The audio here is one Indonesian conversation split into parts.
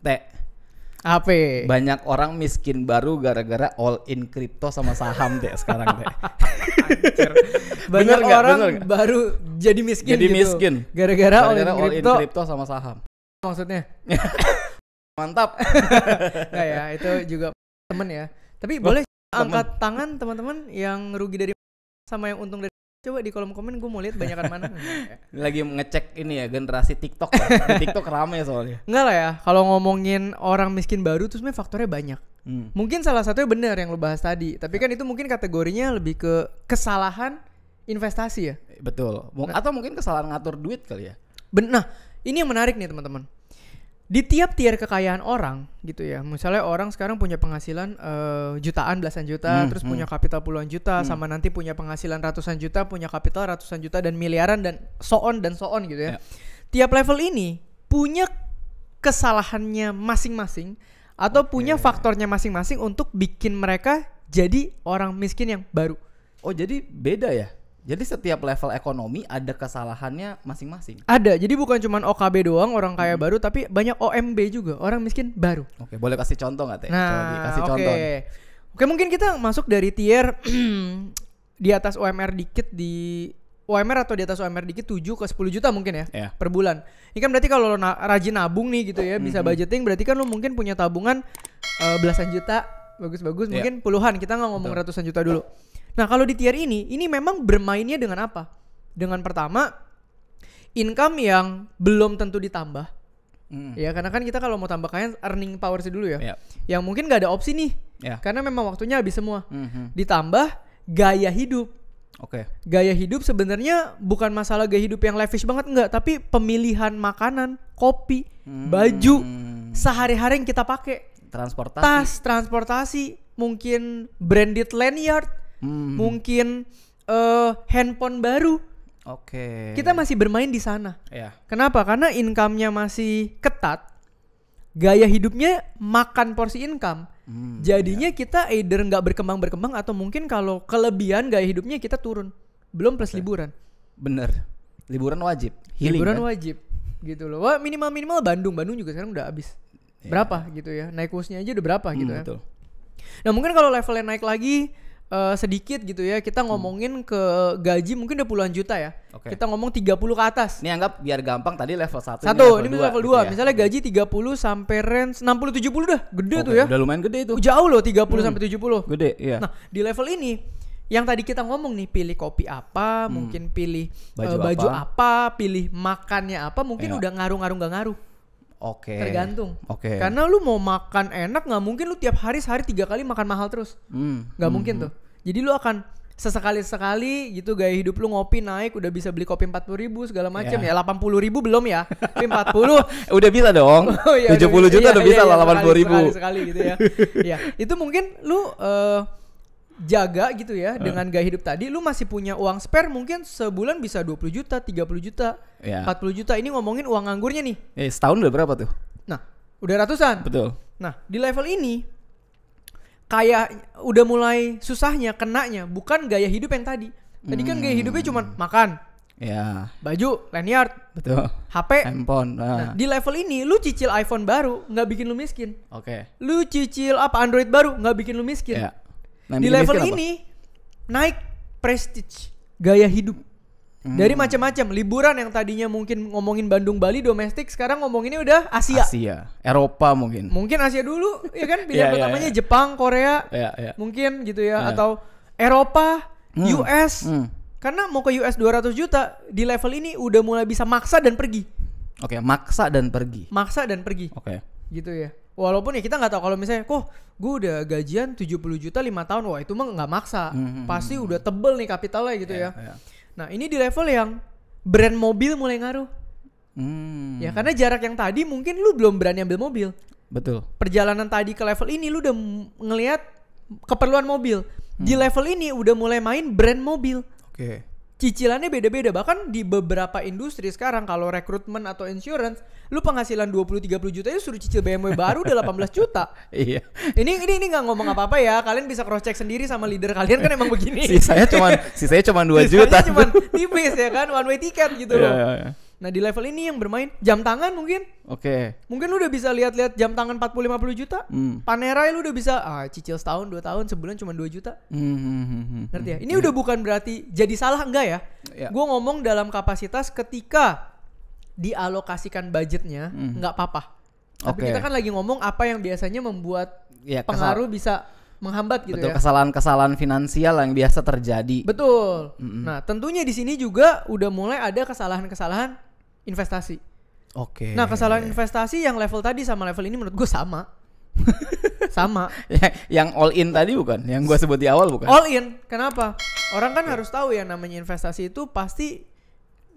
Teh. Apa? Banyak orang miskin baru gara-gara all in kripto sama saham deh sekarang deh. Banyak bener orang gak, baru jadi miskin jadi gitu. miskin gara-gara all, in all in sama saham. Maksudnya? Mantap. nah ya, itu juga temen ya. Tapi boleh angkat tangan teman-teman yang rugi dari sama yang untung dari Coba di kolom komen gue mau lihat banyakan mana. Lagi ngecek ini ya generasi TikTok. Ya. TikTok rame soalnya. Enggak lah ya, kalau ngomongin orang miskin baru tuh sebenarnya faktornya banyak. Hmm. Mungkin salah satunya benar yang lo bahas tadi, tapi ya. kan itu mungkin kategorinya lebih ke kesalahan investasi ya. Betul. Nah. Atau mungkin kesalahan ngatur duit kali ya. Benar. Nah, ini yang menarik nih teman-teman di tiap tier kekayaan orang gitu ya misalnya orang sekarang punya penghasilan uh, jutaan belasan juta hmm, terus hmm. punya kapital puluhan juta hmm. sama nanti punya penghasilan ratusan juta punya kapital ratusan juta dan miliaran dan so on dan so on gitu ya, ya. tiap level ini punya kesalahannya masing-masing atau okay. punya faktornya masing-masing untuk bikin mereka jadi orang miskin yang baru oh jadi beda ya jadi setiap level ekonomi ada kesalahannya masing-masing. Ada. Jadi bukan cuma OKB doang orang kaya hmm. baru, tapi banyak OMB juga orang miskin baru. Oke, boleh kasih contoh nggak teh? Nah, kasih okay. contoh. Oke, mungkin kita masuk dari tier di atas UMR dikit di UMR atau di atas UMR dikit 7 ke 10 juta mungkin ya yeah. per bulan. Ini kan berarti kalau lo na rajin nabung nih gitu ya, mm -hmm. bisa mm-hmm. budgeting berarti kan lo mungkin punya tabungan uh, belasan juta, bagus-bagus yeah. mungkin puluhan. Kita nggak ngomong Betul. ratusan juta dulu. Betul Nah, kalau di tier ini, ini memang bermainnya dengan apa? Dengan pertama, income yang belum tentu ditambah. Mm. Ya, karena kan kita kalau mau tambah kaya earning power dulu ya. Yeah. Yang mungkin nggak ada opsi nih. Yeah. Karena memang waktunya habis semua. Mm -hmm. Ditambah gaya hidup. Oke. Okay. Gaya hidup sebenarnya bukan masalah gaya hidup yang lavish banget enggak, tapi pemilihan makanan, kopi, mm. baju sehari-hari yang kita pakai, transportasi, tas, transportasi, mungkin branded lanyard hmm. mungkin uh, handphone baru. Oke. Okay. Kita masih bermain di sana. Ya. Kenapa? Karena income-nya masih ketat. Gaya hidupnya makan porsi income. Hmm, Jadinya ya. kita either nggak berkembang berkembang atau mungkin kalau kelebihan gaya hidupnya kita turun. Belum plus okay. liburan. Bener. Liburan wajib. Healing, liburan kan? wajib. Gitu loh. Wah minimal minimal Bandung. Bandung juga sekarang udah habis. Ya. Berapa gitu ya? Naik kursnya aja udah berapa hmm, gitu ya? Nah mungkin kalau levelnya naik lagi uh, sedikit gitu ya. Kita hmm. ngomongin hmm. ke gaji mungkin udah puluhan juta ya. Okay. Kita ngomong 30 ke atas. Ini anggap biar gampang tadi level 1 Satu, ini level, level 2. Gitu ya. Misalnya gaji 30 sampai range 60 70 dah. Gede okay, tuh ya. Udah lumayan gede itu. Jauh loh 30 hmm. sampai 70. Gede, iya. Nah, di level ini yang tadi kita ngomong nih pilih kopi apa, hmm. mungkin pilih baju, uh, baju apa. apa, pilih makannya apa, mungkin iya. udah ngaruh-ngaruh gak ngaruh. Oke. Okay. Tergantung. Oke. Okay. Karena lu mau makan enak nggak mungkin lu tiap hari sehari tiga kali makan mahal terus. Hmm. Nggak Gak hmm. mungkin hmm. tuh. Jadi lu akan sesekali sekali gitu gaya hidup lu ngopi naik udah bisa beli kopi empat puluh ribu segala macam yeah. ya delapan ya, puluh ribu belum ya tapi empat puluh udah bisa dong oh, iya, tujuh puluh juta iya, udah iya, bisa iya, delapan puluh ribu sekali, sekali gitu ya ya itu mungkin lu uh, jaga gitu ya uh. dengan gaya hidup tadi lu masih punya uang spare mungkin sebulan bisa 20 juta, 30 juta, yeah. Ya. 40 juta. Ini ngomongin uang nganggurnya nih. Eh, setahun udah berapa tuh? Nah, udah ratusan. Betul. Nah, di level ini kayak udah mulai susahnya kenanya bukan gaya hidup yang tadi. Tadi hmm. kan gaya hidupnya cuma hmm. makan, Ya. Baju, lanyard, betul. HP, handphone. Nah. nah, di level ini lu cicil iPhone baru nggak bikin lu miskin. Oke. Okay. Lu cicil apa Android baru nggak bikin lu miskin. Yeah. Nah, di level ini naik prestige, gaya hidup. Hmm. Dari macam-macam liburan yang tadinya mungkin ngomongin Bandung Bali domestik sekarang ngomonginnya udah Asia. Asia, Eropa mungkin. Mungkin Asia dulu ya kan pilihan yeah, ya, pertamanya yeah, yeah. Jepang, Korea. Yeah, yeah. Mungkin gitu ya yeah. atau Eropa, hmm. US. Hmm. Karena mau ke US 200 juta di level ini udah mulai bisa maksa dan pergi. Oke, okay, maksa dan pergi. Maksa dan pergi. Oke. Okay. Gitu ya walaupun ya kita nggak tahu kalau misalnya kok gue udah gajian 70 juta lima tahun wah itu mah nggak maksa hmm pasti udah tebel nih kapitalnya gitu yeah, ya yeah. nah ini di level yang brand mobil mulai ngaruh mm. ya karena jarak yang tadi mungkin lu belum berani ambil mobil betul perjalanan tadi ke level ini lu udah ngelihat keperluan mobil mm. di hmm. level ini udah mulai main brand mobil oke okay cicilannya beda-beda bahkan di beberapa industri sekarang kalau rekrutmen atau insurance lu penghasilan 20 30 juta itu suruh cicil BMW baru udah 18 juta. Iya. Ini ini ini gak ngomong apa-apa ya. Kalian bisa cross check sendiri sama leader kalian kan emang begini. Saya cuman saya cuman 2 juta. cuman tipis ya kan one way ticket gitu loh. Iya, loh. iya, iya. Nah di level ini yang bermain jam tangan mungkin. Oke. Okay. Mungkin lu udah bisa lihat-lihat jam tangan 40-50 juta. Hmm. Panerai lu udah bisa ah, cicil setahun dua tahun sebulan cuma 2 juta. Hmm, hmm, hmm, -hmm. Ngerti ya? Ini hmm. udah bukan berarti jadi salah enggak ya? Yeah. Gue ngomong dalam kapasitas ketika dialokasikan budgetnya hmm. nggak apa-apa. Tapi kita kan lagi ngomong apa yang biasanya membuat yeah, ya, pengaruh bisa menghambat gitu Betul, ya. kesalahan-kesalahan finansial yang biasa terjadi. Betul. Mm -hmm. Nah, tentunya di sini juga udah mulai ada kesalahan-kesalahan investasi. Oke. Okay. Nah kesalahan investasi yang level tadi sama level ini menurut gue sama. sama. Ya, yang all in tadi bukan? Yang gue sebut di awal bukan? All in. Kenapa? Orang kan okay. Ya. harus tahu ya namanya investasi itu pasti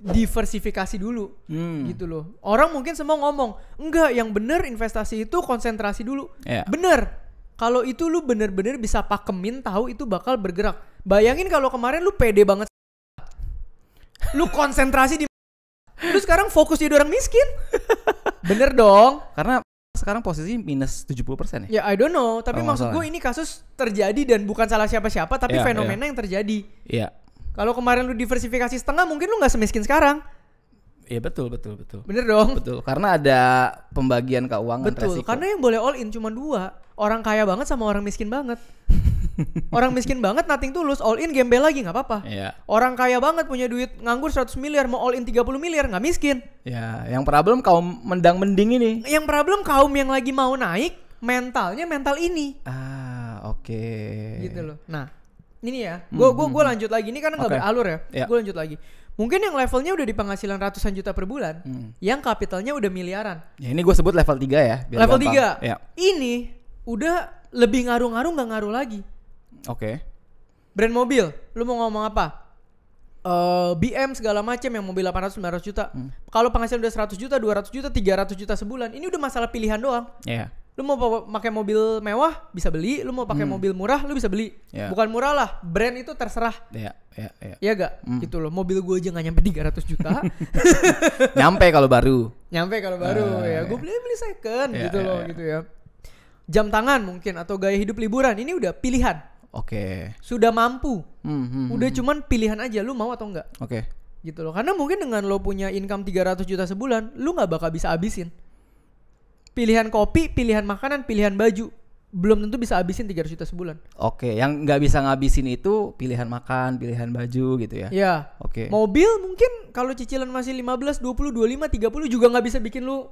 diversifikasi dulu hmm. gitu loh orang mungkin semua ngomong enggak yang bener investasi itu konsentrasi dulu yeah. bener kalau itu lu bener-bener bisa pakemin tahu itu bakal bergerak bayangin kalau kemarin lu pede banget lu konsentrasi di sekarang fokus jadi orang miskin. Bener dong, karena sekarang posisi minus 70% ya? Ya, I don't know. Tapi oh, maksud gue ini kasus terjadi dan bukan salah siapa-siapa, tapi yeah, iya. fenomena yeah. yang terjadi. Iya. Yeah. Kalau kemarin lu diversifikasi setengah, mungkin lu gak semiskin sekarang. Iya betul betul betul. Bener dong. Betul karena ada pembagian keuangan. Betul resiko. karena yang boleh all in cuma dua orang kaya banget sama orang miskin banget. Orang miskin banget nothing tulus, all in gembel lagi nggak apa-apa. Iya. Orang kaya banget punya duit nganggur 100 miliar mau all in 30 miliar nggak miskin. Ya, yang problem kaum mendang mending ini. Yang problem kaum yang lagi mau naik mentalnya mental ini. Ah, oke. Okay. Gitu loh. Nah, ini ya. Gue hmm, gua gue hmm, hmm. lanjut lagi ini karena nggak okay. beralur ya. ya. Gue lanjut lagi. Mungkin yang levelnya udah di penghasilan ratusan juta per bulan, hmm. yang kapitalnya udah miliaran. Ya ini gue sebut level 3 ya. level gampang. 3. Ya. Ini udah lebih ngaruh-ngaruh nggak -ngaruh, ngaruh lagi. Oke. Okay. Brand mobil, lu mau ngomong apa? Uh, eh, BM segala macam yang mobil 800 900 juta. Hmm. Kalau penghasilan udah 100 juta, 200 juta, 300 juta sebulan, ini udah masalah pilihan doang. Iya. Yeah. Lu mau pakai mobil mewah bisa beli, lu mau pakai hmm. mobil murah lu bisa beli. Yeah. Bukan murah lah, brand itu terserah. Iya, yeah, iya, yeah, iya. Yeah. Iya gak? Mm. Gitu loh. Mobil gue aja gak nyampe 300 juta. nyampe kalau baru. Nyampe kalau baru uh, ya. Iya, gue iya. beli beli second yeah, gitu yeah, loh yeah. Iya. gitu ya. Jam tangan mungkin atau gaya hidup liburan ini udah pilihan. Oke. Okay. Sudah mampu. Hmm, hmm, hmm Udah hmm. cuman pilihan aja lu mau atau enggak. Oke. Okay. Gitu loh. Karena mungkin dengan lo punya income 300 juta sebulan, lu nggak bakal bisa habisin. Pilihan kopi, pilihan makanan, pilihan baju belum tentu bisa habisin 300 juta sebulan. Oke, okay. yang nggak bisa ngabisin itu pilihan makan, pilihan baju gitu ya. Iya. Oke. Okay. Mobil mungkin kalau cicilan masih 15, 20, 25, 30 juga nggak bisa bikin lu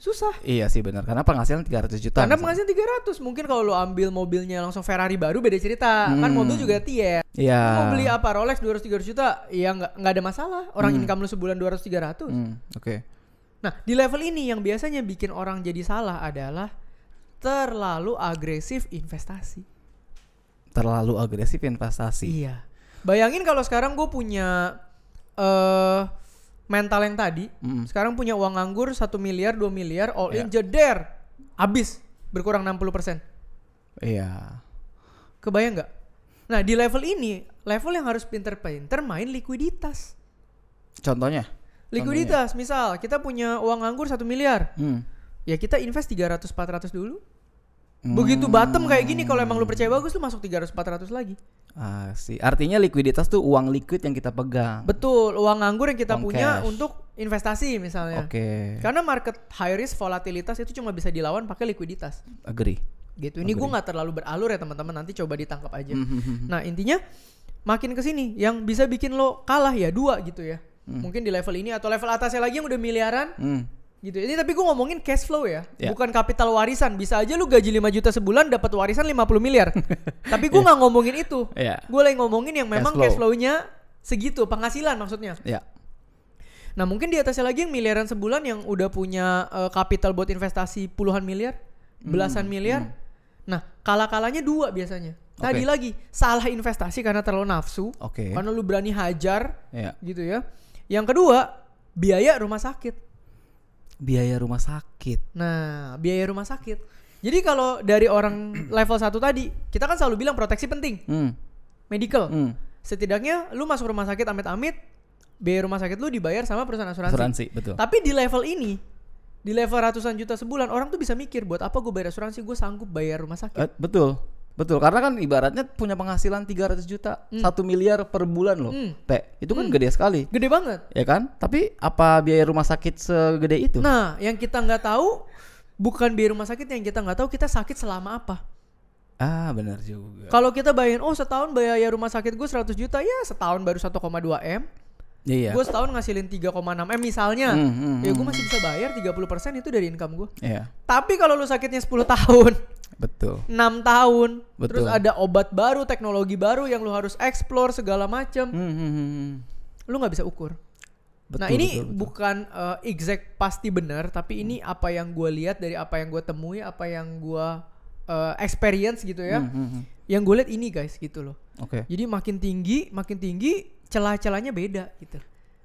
susah. Iya sih benar karena penghasilan 300 juta. Karena penghasilan 300 mungkin kalau lo ambil mobilnya langsung Ferrari baru beda cerita. Hmm. Kan mobil hmm. juga tier. Iya. Mau beli apa Rolex 200 300 juta ya nggak nggak ada masalah. Orang hmm. income lo sebulan 200 300. Hmm. Oke. Okay. Nah, di level ini yang biasanya bikin orang jadi salah adalah terlalu agresif investasi. Terlalu agresif investasi. Iya. Bayangin kalau sekarang gue punya eh uh, mental yang tadi, mm. sekarang punya uang nganggur satu miliar, dua miliar, all yeah. in iya. jeder. Habis berkurang 60%. Iya. Kebayang nggak? Nah, di level ini, level yang harus pinter-pinter main likuiditas. Contohnya? Likuiditas, misal kita punya uang nganggur satu miliar. Mm. Ya kita invest 300 400 dulu. Hmm. Begitu bottom kayak gini kalau emang lu percaya bagus lu masuk 300 400 lagi. Ah, sih. Artinya likuiditas tuh uang liquid yang kita pegang. Betul, uang nganggur yang kita uang punya cash. untuk investasi misalnya. Oke. Okay. Karena market high risk volatilitas itu cuma bisa dilawan pakai likuiditas. Agree. Gitu. Ini gue nggak terlalu beralur ya teman-teman, nanti coba ditangkap aja. Hmm, hmm, hmm, nah, intinya makin ke sini yang bisa bikin lo kalah ya dua gitu ya. Hmm. Mungkin di level ini atau level atasnya lagi yang udah miliaran. Hmm gitu. Ini tapi gue ngomongin cash flow ya, yeah. bukan kapital warisan. Bisa aja lu gaji 5 juta sebulan dapat warisan 50 miliar. tapi gue ya. nggak yeah. ngomongin itu. Yeah. Gue lagi ngomongin yang memang cash flownya flow segitu, penghasilan maksudnya. Yeah. Nah, mungkin di atasnya lagi yang miliaran sebulan yang udah punya uh, kapital buat investasi puluhan miliar, hmm, belasan hmm. miliar. Hmm. Nah, kala-kalanya dua biasanya. Tadi okay. lagi salah investasi karena terlalu nafsu, okay. karena lu berani hajar, yeah. gitu ya. Yang kedua biaya rumah sakit biaya rumah sakit. Nah, biaya rumah sakit. Jadi kalau dari orang level 1 tadi, kita kan selalu bilang proteksi penting. Hmm. Medical. Hmm. Setidaknya lu masuk rumah sakit amit-amit, biaya rumah sakit lu dibayar sama perusahaan asuransi. Asuransi, betul. Tapi di level ini, di level ratusan juta sebulan, orang tuh bisa mikir buat apa gue bayar asuransi, gue sanggup bayar rumah sakit. Uh, betul. Betul, karena kan ibaratnya punya penghasilan 300 juta, hmm. satu 1 miliar per bulan loh. Hmm. Teh, itu kan hmm. gede sekali. Gede banget. Ya kan? Tapi apa biaya rumah sakit segede itu? Nah, yang kita nggak tahu bukan biaya rumah sakit yang kita nggak tahu kita sakit selama apa. Ah benar juga. Kalau kita bayarin, oh setahun biaya rumah sakit gue 100 juta ya setahun baru 1,2 m. Iya. Gue setahun ngasilin 3,6 m misalnya, mm, mm, ya gue hmm. masih bisa bayar 30% itu dari income gue. Iya. Tapi kalau lu sakitnya 10 tahun, Betul. 6 tahun. Betul. Terus ada obat baru, teknologi baru yang lu harus explore segala macam. Hmm, hmm, hmm, hmm. Lu nggak bisa ukur. Nah, betul, nah ini betul, betul. bukan uh, exact pasti benar, tapi ini hmm. apa yang gue lihat dari apa yang gue temui, apa yang gue uh, experience gitu ya. Hmm, hmm, hmm. Yang gue lihat ini guys gitu loh. Oke. Okay. Jadi makin tinggi, makin tinggi celah-celahnya beda gitu.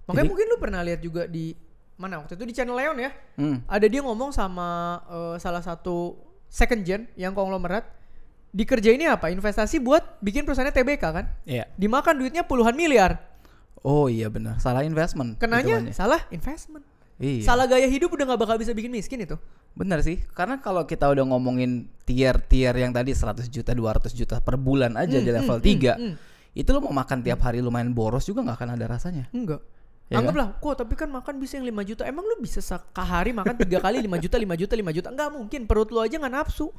Makanya Jadi, mungkin lu pernah lihat juga di mana waktu itu di channel Leon ya, hmm. ada dia ngomong sama uh, salah satu second gen yang konglomerat ini apa? Investasi buat bikin perusahaannya TBK kan? Iya. Dimakan duitnya puluhan miliar. Oh iya benar, salah investment. Kenanya salah investment. Iya. Salah gaya hidup udah nggak bakal bisa bikin miskin itu. Benar sih, karena kalau kita udah ngomongin tier-tier yang tadi 100 juta, 200 juta per bulan aja mm, di hmm, level mm, 3. Mm, mm. Itu lo mau makan tiap hari lumayan boros juga nggak akan ada rasanya. Enggak. Ya Anggaplah, kan? kok tapi kan makan bisa yang 5 juta. Emang lu bisa sehari makan tiga kali 5 juta, 5 juta, 5 juta? Enggak mungkin, perut lu aja nggak nafsu.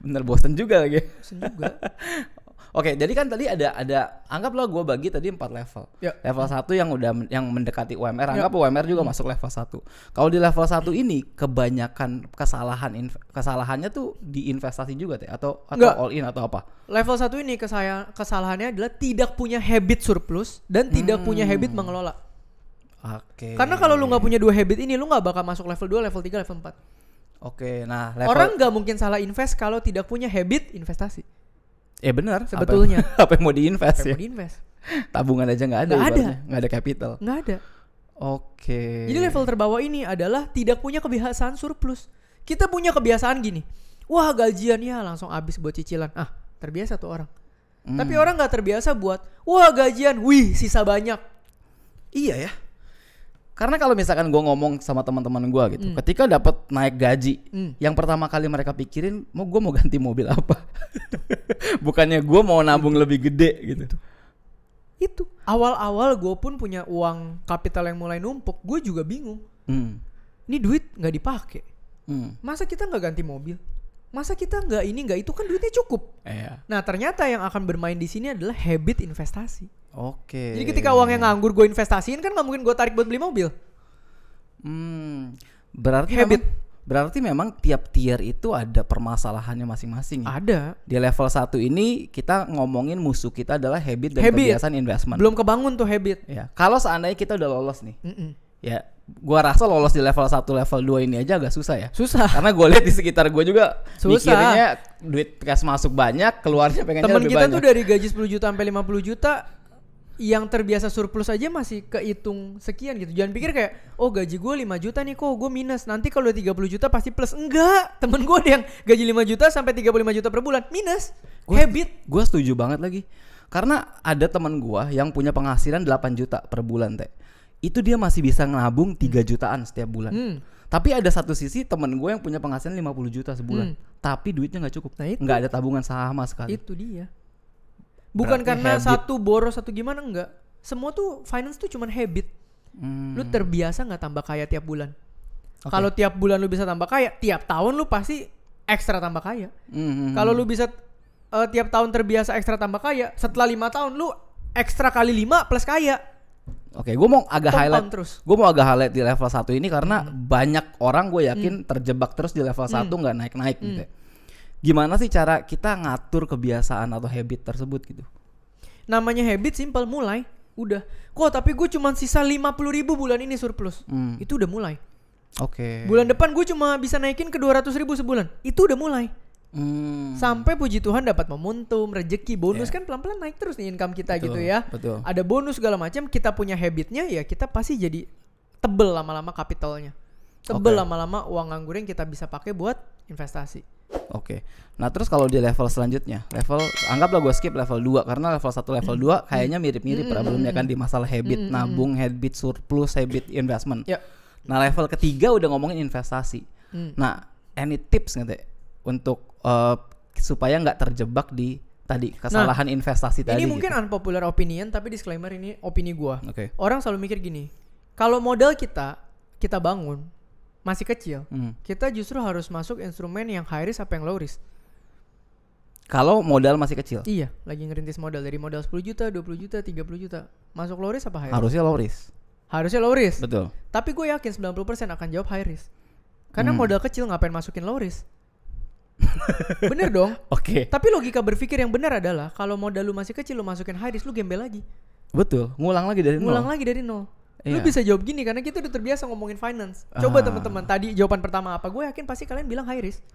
Bener bosen juga lagi. Bosen juga. Oke, jadi kan tadi ada ada anggaplah gue bagi tadi empat level. Ya. Level satu yang udah yang mendekati UMR, ya. anggap ya. UMR juga hmm. masuk level satu. Kalau di level satu ini kebanyakan kesalahan kesalahannya tuh di investasi juga teh atau atau Nggak. all in atau apa? Level satu ini kesalahannya adalah tidak punya habit surplus dan tidak hmm. punya habit hmm. mengelola. Oke. Okay. Karena kalau lu nggak punya dua habit ini, lu nggak bakal masuk level 2, level 3, level 4. Oke, okay, nah level... Orang nggak mungkin salah invest kalau tidak punya habit investasi. Eh benar. Sebetulnya. Apa yang, apa yang mau diinvest apa ya? Mau diinvest. Tabungan aja nggak ada. Nggak ada. Nggak ada capital. Nggak ada. Oke. Okay. Jadi level terbawah ini adalah tidak punya kebiasaan surplus. Kita punya kebiasaan gini. Wah gajian ya langsung habis buat cicilan. Ah terbiasa tuh orang. Hmm. Tapi orang nggak terbiasa buat. Wah gajian. Wih sisa banyak. Iya ya. Karena kalau misalkan gue ngomong sama teman-teman gue gitu, mm. ketika dapat naik gaji, mm. yang pertama kali mereka pikirin, mau gue mau ganti mobil apa? Bukannya gue mau nabung itu. lebih gede gitu. Itu. itu. Awal-awal gue pun punya uang kapital yang mulai numpuk, gue juga bingung. Mm. Ini duit nggak dipakai. Mm. Masa kita nggak ganti mobil? Masa kita nggak ini nggak itu kan duitnya cukup. Eh, iya. Nah ternyata yang akan bermain di sini adalah habit investasi. Oke. Jadi ketika uang yang nganggur gue investasiin kan nggak mungkin gue tarik buat beli mobil. Hmm, berarti habit. Memang, berarti memang tiap tier itu ada permasalahannya masing-masing. Ya? Ada. Di level satu ini kita ngomongin musuh kita adalah habit dan habit. kebiasaan investment. Belum kebangun tuh habit. Ya. Kalau seandainya kita udah lolos nih. Mm -mm. Ya, Gue rasa lolos di level 1 level 2 ini aja agak susah ya. Susah. Karena gue lihat di sekitar gue juga susah. mikirnya duit cash masuk banyak, keluarnya pengennya Temen lebih kita tuh dari gaji 10 juta sampai 50 juta yang terbiasa surplus aja masih kehitung sekian gitu. Jangan pikir kayak oh gaji gue 5 juta nih kok gue minus. Nanti kalau 30 juta pasti plus. Enggak. Temen gue ada yang gaji 5 juta sampai 35 juta per bulan minus. Gua, Habit. Gue setuju banget lagi. Karena ada teman gue yang punya penghasilan 8 juta per bulan teh. Itu dia masih bisa ngabung 3 hmm. jutaan setiap bulan. Hmm. Tapi ada satu sisi temen gue yang punya penghasilan 50 juta sebulan. Hmm. Tapi duitnya nggak cukup. Nah, itu. Nggak ada tabungan sama sekali. Itu dia bukan karena habit. satu boros satu gimana enggak semua tuh finance tuh cuman habit hmm. lu terbiasa nggak tambah kaya tiap bulan okay. kalau tiap bulan lu bisa tambah kaya tiap tahun lu pasti ekstra tambah kaya hmm. hmm kalau hmm. lu bisa uh, tiap tahun terbiasa ekstra tambah kaya setelah lima tahun lu ekstra kali lima plus kaya Oke, gue mau agak Tumpang highlight. Terus. Gue mau agak highlight di level satu ini karena hmm. banyak orang gue yakin hmm. terjebak terus di level satu hmm. nggak hmm. naik-naik hmm. gitu. Ya gimana sih cara kita ngatur kebiasaan atau habit tersebut gitu? Namanya habit simple mulai, udah. Kok tapi gue cuma sisa lima puluh ribu bulan ini surplus, hmm. itu udah mulai. Oke. Okay. Bulan depan gue cuma bisa naikin ke dua ratus ribu sebulan, itu udah mulai. Hmm. Sampai puji Tuhan dapat momentum, rezeki, bonus yeah. kan pelan-pelan naik terus nih income kita betul, gitu ya. Betul. Ada bonus segala macam, kita punya habitnya ya kita pasti jadi tebel lama-lama kapitalnya. Tebel okay. lama-lama uang nganggur yang kita bisa pakai buat investasi. Oke. Okay. Nah, terus kalau di level selanjutnya, level anggaplah gue skip level 2 karena level satu level 2 mm. kayaknya mirip-mirip mm problemnya kan di mm. masalah habit mm -hmm. nabung, habit surplus, habit investment. Yep. Ya. Nah, level ketiga udah ngomongin investasi. Mm. Nah, any tips nggak deh untuk uh, supaya nggak terjebak di tadi nah, kesalahan nah, investasi tadi. Ini mungkin gitu. unpopular opinion tapi disclaimer ini opini gue. Oke. Okay. Orang selalu mikir gini, kalau modal kita kita bangun masih kecil, hmm. kita justru harus masuk instrumen yang high risk apa yang low risk. Kalau modal masih kecil. Iya, lagi ngerintis modal dari modal 10 juta, 20 juta, 30 juta. Masuk low risk apa high risk? Harusnya low risk. Harusnya low risk. Betul. Tapi gue yakin 90% akan jawab high risk. Karena hmm. modal kecil ngapain masukin low risk? bener dong. Oke. Okay. Tapi logika berpikir yang benar adalah kalau modal lu masih kecil lu masukin high risk lu gembel lagi. Betul. Ngulang lagi dari Ngulang nol. Ngulang lagi dari nol. Lu iya. bisa jawab gini karena kita udah terbiasa ngomongin finance. Coba uh. teman-teman tadi jawaban pertama apa? Gue yakin pasti kalian bilang high risk.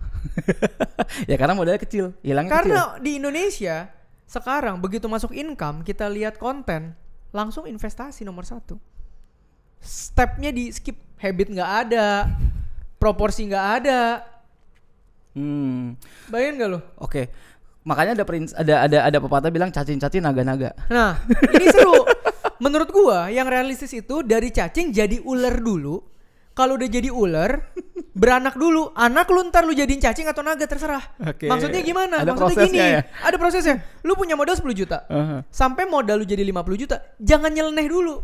ya karena modalnya kecil, hilangnya Karena di Indonesia sekarang begitu masuk income kita lihat konten langsung investasi nomor satu. Stepnya di skip, habit nggak ada, proporsi nggak ada. Hmm. Bayangin gak lo? Oke. Okay makanya ada prince ada ada ada pepatah bilang cacing-cacing naga-naga. Nah, ini seru menurut gua yang realistis itu dari cacing jadi ular dulu. Kalau udah jadi ular, beranak dulu. Anak lu ntar lu jadiin cacing atau naga terserah. Okay. Maksudnya gimana? Ada Maksudnya gini. Ya? Ada prosesnya. Lu punya modal 10 juta. Uh -huh. Sampai modal lu jadi 50 juta, jangan nyeleneh dulu.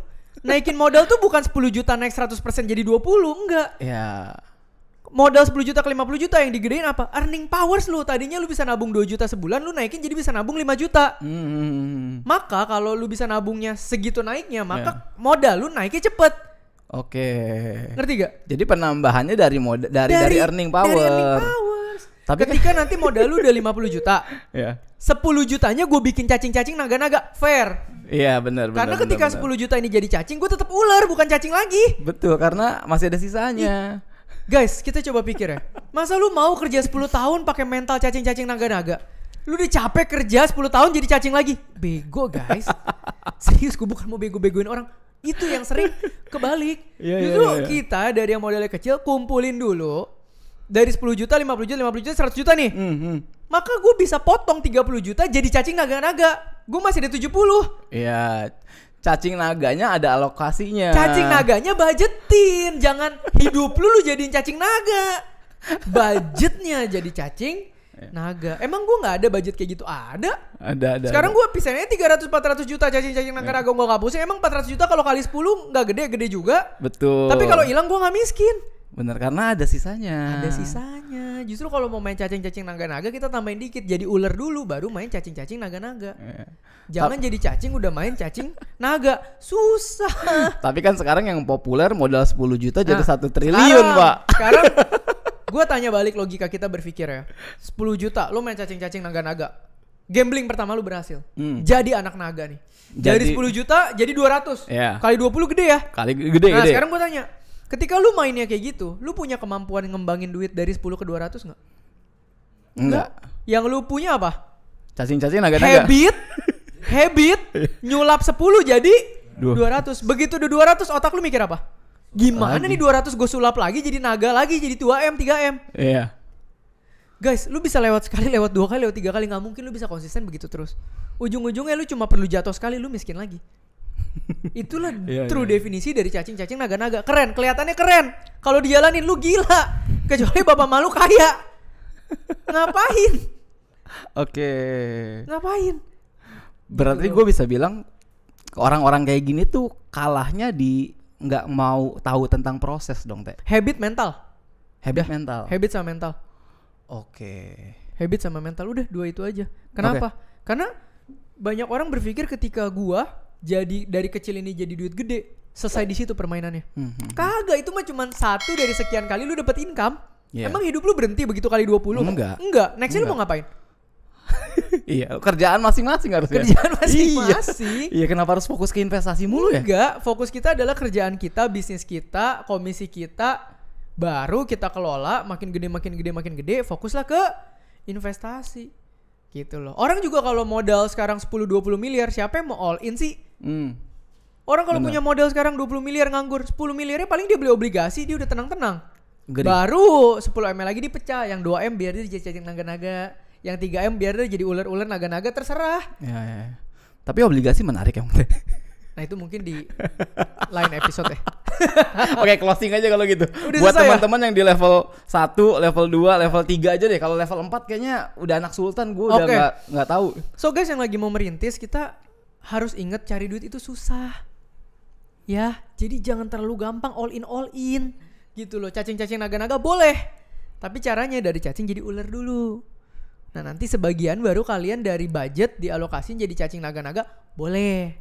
Naikin modal tuh bukan 10 juta naik 100% jadi 20, enggak. Ya. Yeah modal 10 juta ke 50 juta yang digedein apa? Earning powers lu. Tadinya lu bisa nabung 2 juta sebulan, lu naikin jadi bisa nabung 5 juta. Hmm, hmm, hmm, hmm. Maka kalau lu bisa nabungnya segitu naiknya, maka yeah. modal lu naiknya cepet. Oke. Okay. Ngerti gak? Jadi penambahannya dari modal dari, dari dari earning power. Dari earning powers. Tapi kan ketika nanti modal lu udah 50 juta. Iya. yeah. 10 jutanya gue bikin cacing-cacing naga-naga. Fair. Iya benar Karena bener, ketika bener, 10 juta ini jadi cacing, gue tetap ular bukan cacing lagi. Betul, karena masih ada sisanya. Guys, kita coba pikir ya. Masa lu mau kerja 10 tahun pakai mental cacing-cacing naga-naga? Lu udah capek kerja 10 tahun jadi cacing lagi. Bego, guys. Serius, gue bukan mau bego-begoin orang. Itu yang sering kebalik. Yeah, iya, Justru yeah, yeah. kita dari yang modelnya kecil kumpulin dulu. Dari 10 juta, 50 juta, 50 juta, 100 juta nih. Mm -hmm. Maka gue bisa potong 30 juta jadi cacing naga-naga. Gue masih ada 70. Iya. Yeah cacing naganya ada alokasinya. Cacing naganya budgetin, jangan hidup lu lu jadiin cacing naga. Budgetnya jadi cacing iya. naga. Emang gua nggak ada budget kayak gitu? Ada. Ada, ada. Sekarang gue ratus 300 400 juta cacing-cacing naga naga iya. gue enggak pusing. Emang 400 juta kalau kali 10 nggak gede, gede juga. Betul. Tapi kalau hilang gua nggak miskin. Bener karena ada sisanya. Ada sisanya. Justru kalau mau main cacing-cacing naga-naga kita tambahin dikit jadi ular dulu baru main cacing-cacing naga-naga. Yeah. Jangan Ta jadi cacing udah main cacing naga. Susah. Tapi kan sekarang yang populer modal 10 juta jadi nah, satu triliun, sekarang, Pak. Sekarang gue tanya balik logika kita berpikir ya. 10 juta lo main cacing-cacing naga-naga. Gambling pertama lu berhasil. Hmm. Jadi anak naga nih. Jadi, dari 10 juta jadi 200. Yeah. Kali 20 gede ya? Kali gede Nah, gede. sekarang gue tanya Ketika lu mainnya kayak gitu, lu punya kemampuan ngembangin duit dari 10 ke 200 nggak? Enggak. Yang lu punya apa? Cacing-cacing naga-naga. Habit. habit nyulap 10 jadi 200. Begitu udah 200 otak lu mikir apa? Gimana lagi. nih 200 gue sulap lagi jadi naga lagi jadi 2M 3M. Iya. Yeah. Guys, lu bisa lewat sekali, lewat dua kali, lewat tiga kali nggak mungkin lu bisa konsisten begitu terus. Ujung-ujungnya lu cuma perlu jatuh sekali, lu miskin lagi. Itulah yeah, iya, true yeah. definisi dari cacing-cacing naga-naga. Keren, kelihatannya keren. Kalau dijalanin lu gila. Kecuali bapak malu kaya. Ngapain? Oke. Okay. Ngapain? Berarti gitu gue bisa bilang orang-orang kayak gini tuh kalahnya di nggak mau tahu tentang proses dong teh. Habit mental. Habit udah. mental. Habit sama mental. Oke. Okay. Habit sama mental udah dua itu aja. Kenapa? Okay. Karena banyak orang berpikir ketika gua jadi dari kecil ini jadi duit gede selesai di situ permainannya hmm. kagak itu mah cuma satu dari sekian kali lu dapet income yeah. emang hidup lu berhenti begitu kali 20 enggak enggak next enggak. lu mau ngapain iya, kerjaan masing-masing harus Kerjaan masing-masing. Iya. iya, kenapa harus fokus ke investasi mulu ya? Enggak, fokus kita adalah kerjaan kita, bisnis kita, komisi kita baru kita kelola, makin gede makin gede makin gede, fokuslah ke investasi. Gitu loh. Orang juga kalau modal sekarang 10 20 miliar, siapa yang mau all in sih? Hmm. Orang kalau punya model sekarang 20 miliar nganggur, 10 miliarnya paling dia beli obligasi, dia udah tenang-tenang. Baru 10 M lagi dipecah, yang 2 M biar dia cacing naga-naga, yang 3 M biar dia jadi ular-ular naga-naga terserah. Ya, ya. ya. Tapi obligasi menarik ya. Nah itu mungkin di lain episode ya. Oke, okay, closing aja kalau gitu. Udah Buat ya? teman-teman ya? yang di level 1, level 2, level 3 aja deh. Kalau level 4 kayaknya udah anak sultan gue okay. udah nggak nggak tahu. So guys yang lagi mau merintis kita harus inget cari duit itu susah. Ya, jadi jangan terlalu gampang all in all in gitu loh. Cacing-cacing naga-naga boleh, tapi caranya dari cacing jadi ular dulu. Nah, nanti sebagian baru kalian dari budget dialokasin jadi cacing naga-naga boleh.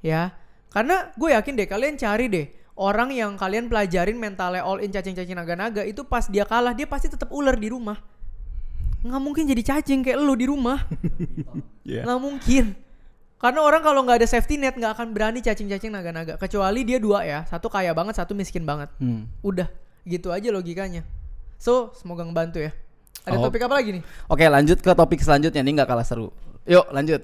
Ya. Karena gue yakin deh kalian cari deh orang yang kalian pelajarin mentalnya all in cacing-cacing naga-naga itu pas dia kalah dia pasti tetap ular di rumah nggak mungkin jadi cacing kayak lo di rumah nggak mungkin karena orang kalau nggak ada safety net nggak akan berani cacing-cacing naga-naga. Kecuali dia dua ya, satu kaya banget, satu miskin banget. Hmm. Udah, gitu aja logikanya. So, semoga ngebantu ya. Ada oh. topik apa lagi nih? Oke, lanjut ke topik selanjutnya. Ini nggak kalah seru. Yuk, lanjut.